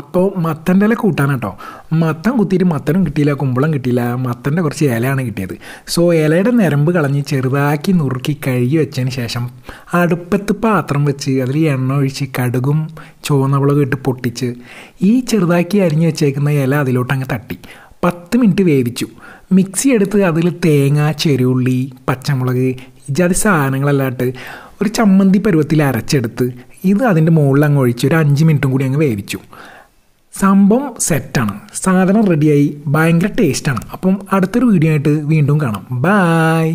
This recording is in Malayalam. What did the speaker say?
അപ്പോൾ മത്തൻ്റെ ഇല കൂട്ടാണ് കേട്ടോ മത്തൻ കുത്തിയിട്ട് മത്തനും കിട്ടിയില്ല കുമ്പളം കിട്ടിയില്ല മത്തൻ്റെ കുറച്ച് ഇലയാണ് കിട്ടിയത് സോ ഇലയുടെ നിരമ്പ് കളഞ്ഞ് ചെറുതാക്കി നുറുക്കി കഴുകി വെച്ചതിന് ശേഷം അടുപ്പത്ത് പാത്രം വെച്ച് അതിൽ എണ്ണ ഒഴിച്ച് കടുകും ചുവന്നവളകും ഇട്ട് പൊട്ടിച്ച് ഈ ചെറുതാക്കി അരിഞ്ഞു വെച്ചേക്കുന്ന ഇല അതിലോട്ട് അങ്ങ് തട്ടി പത്ത് മിനിറ്റ് വേവിച്ചു മിക്സി എടുത്ത് അതിൽ തേങ്ങ ചെരുള്ളി പച്ചമുളക് ഇജാതി സാധനങ്ങളെല്ലാം ഒരു ചമ്മന്തി പരുവത്തിൽ അരച്ചെടുത്ത് ഇത് അതിൻ്റെ മുകളിൽ അങ്ങ് ഒഴിച്ച് ഒരു അഞ്ച് മിനിറ്റും കൂടി അങ്ങ് വേവിച്ചു സംഭവം സെറ്റാണ് സാധനം റെഡിയായി ഭയങ്കര ടേസ്റ്റാണ് അപ്പം അടുത്തൊരു വീഡിയോ ആയിട്ട് വീണ്ടും കാണാം ബായ്